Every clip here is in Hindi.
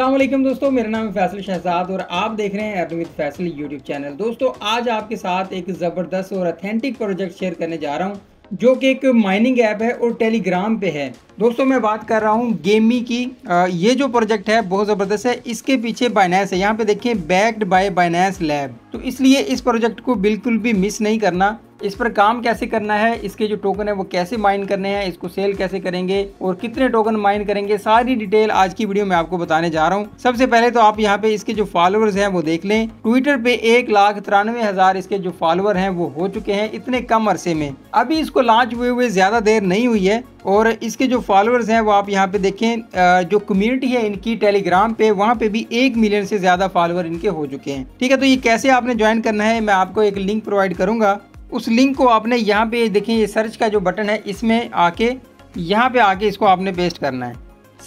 असलम दोस्तों मेरा नाम है फैसल शहजाद और आप देख रहे हैं अरविंद फैसल यूट्यूब चैनल दोस्तों आज आपके साथ एक ज़बरदस्त और अथेंटिक प्रोजेक्ट शेयर करने जा रहा हूँ जो कि एक माइनिंग ऐप है और टेलीग्राम पे है दोस्तों मैं बात कर रहा हूँ गेमी की आ, ये जो प्रोजेक्ट है बहुत ज़बरदस्त है इसके पीछे बाइनेंस है यहाँ पे देखिए बैक्ड बाय बाइनेंस लैब तो इसलिए इस प्रोजेक्ट को बिल्कुल भी मिस नहीं करना इस पर काम कैसे करना है इसके जो टोकन है वो कैसे माइन करने हैं इसको सेल कैसे करेंगे और कितने टोकन माइन करेंगे सारी डिटेल आज की वीडियो में आपको बताने जा रहा हूँ सबसे पहले तो आप यहाँ पे इसके जो फॉलोअर्स हैं वो देख लें ट्विटर पे एक लाख तिरानवे हजार इसके जो फॉलोअर हैं वो हो चुके हैं इतने कम अरसे में अभी इसको लॉन्च हुए हुए ज्यादा देर नहीं हुई है और इसके जो फॉलोअर्स हैं वो आप यहाँ पे देखें जो कम्युनिटी है इनकी टेलीग्राम पे वहाँ पे भी एक मिलियन से ज़्यादा फॉलोअर इनके हो चुके हैं ठीक है तो ये कैसे आपने ज्वाइन करना है मैं आपको एक लिंक प्रोवाइड करूंगा उस लिंक को आपने यहाँ पे देखें ये सर्च का जो बटन है इसमें आके यहाँ पे आके इसको आपने पेस्ट करना है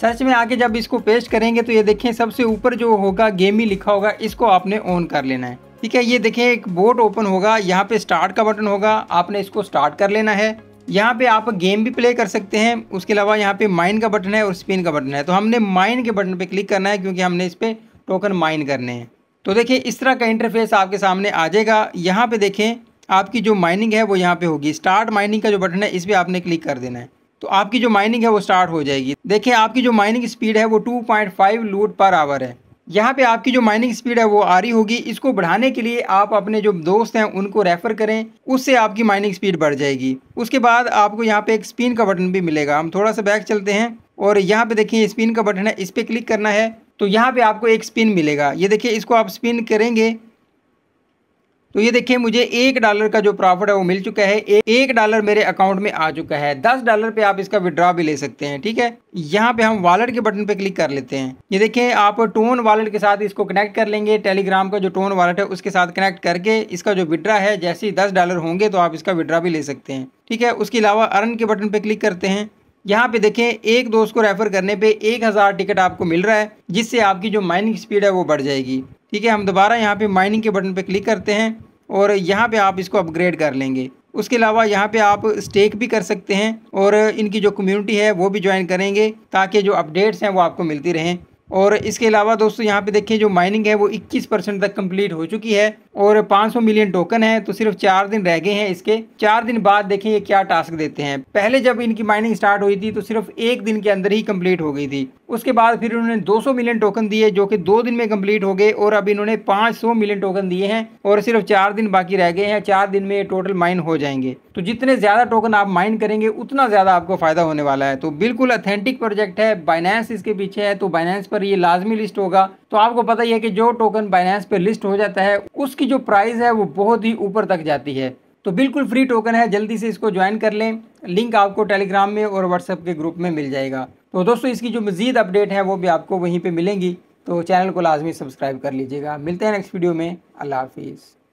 सर्च में आके जब इसको पेस्ट करेंगे तो ये देखें सबसे ऊपर जो होगा गेमी लिखा होगा इसको आपने ऑन कर लेना है ठीक है ये देखें एक बोर्ड ओपन होगा यहाँ पे स्टार्ट का बटन होगा आपने इसको स्टार्ट कर लेना है यहाँ पे आप गेम भी प्ले कर सकते हैं उसके अलावा यहाँ पे माइन का बटन है और स्पिन का बटन है तो हमने माइन के बटन पे क्लिक करना है क्योंकि हमने इस पर टोकन माइन करने हैं तो देखिए इस तरह का इंटरफेस आपके सामने आ जाएगा यहाँ पे देखें आपकी जो माइनिंग है वो यहाँ पे होगी स्टार्ट माइनिंग का जो बटन है इस पर आपने क्लिक कर देना है तो आपकी जो माइनिंग है वो स्टार्ट हो जाएगी देखिए आपकी जो माइनिंग स्पीड है वो 2.5 लूट पर आवर है यहाँ पे आपकी जो माइनिंग स्पीड है वो आ रही होगी इसको बढ़ाने के लिए आप अपने जो दोस्त हैं उनको रेफ़र करें उससे आपकी माइनिंग स्पीड बढ़ जाएगी उसके बाद आपको यहाँ पे एक स्पिन का बटन भी मिलेगा हम थोड़ा सा बैक चलते हैं और यहाँ पे देखिए स्पिन का बटन है इस पर क्लिक करना है तो यहाँ पे आपको एक स्पिन मिलेगा ये देखिए इसको आप स्पिन करेंगे तो ये देखिए मुझे एक डॉलर का जो प्रॉफिट है वो मिल चुका है एक डॉलर मेरे अकाउंट में आ चुका है दस डॉलर पे आप इसका विड्रॉ भी ले सकते हैं ठीक है यहाँ पे हम वॉलेट के बटन पे क्लिक कर लेते हैं ये देखिए आप टोन वॉलेट के साथ इसको कनेक्ट कर लेंगे टेलीग्राम का जो टोन वॉलेट है उसके साथ कनेक्ट करके इसका जो विड्रा है जैसे ही दस डॉलर होंगे तो आप इसका विड्रा भी ले सकते हैं ठीक है उसके अलावा अर्न के बटन पर क्लिक करते हैं यहाँ पे देखें एक दोस्त को रेफर करने पे एक हज़ार टिकट आपको मिल रहा है जिससे आपकी जो माइनिंग स्पीड है वो बढ़ जाएगी ठीक है हम दोबारा यहाँ पे माइनिंग के बटन पे क्लिक करते हैं और यहाँ पे आप इसको अपग्रेड कर लेंगे उसके अलावा यहाँ पे आप स्टेक भी कर सकते हैं और इनकी जो कम्युनिटी है वो भी ज्वाइन करेंगे ताकि जो अपडेट्स हैं वो आपको मिलती रहें और इसके अलावा दोस्तों यहाँ पे देखिए जो माइनिंग है वो 21 परसेंट तक कंप्लीट हो चुकी है और 500 मिलियन टोकन है तो सिर्फ चार दिन रह गए हैं इसके चार दिन बाद देखें ये क्या टास्क देते हैं पहले जब इनकी माइनिंग स्टार्ट हुई थी तो सिर्फ एक दिन के अंदर ही कंप्लीट हो गई थी उसके बाद फिर उन्होंने 200 मिलियन टोकन दिए जो कि दो दिन में कंप्लीट हो गए और अब इन्होंने 500 मिलियन टोकन दिए हैं और सिर्फ चार दिन बाकी रह गए हैं चार दिन में ये टोटल माइन हो जाएंगे तो जितने ज़्यादा टोकन आप माइन करेंगे उतना ज़्यादा आपको फ़ायदा होने वाला है तो बिल्कुल अथेंटिक प्रोजेक्ट है बाइनेंस इसके पीछे है तो बाइनेंस पर ये लाजमी लिस्ट होगा तो आपको पता ही है कि जो टोकन बाइनेंस पर लिस्ट हो जाता है उसकी इसकी जो प्राइस है वो बहुत ही ऊपर तक जाती है तो बिल्कुल फ्री टोकन है जल्दी से इसको ज्वाइन कर लें लिंक आपको टेलीग्राम में और व्हाट्सएप के ग्रुप में मिल जाएगा तो दोस्तों इसकी जो मज़ीद अपडेट है वो भी आपको वहीं पर मिलेंगी तो चैनल को लाजमी सब्सक्राइब कर लीजिएगा मिलते हैं नेक्स्ट वीडियो में अल्लाह हाफिज़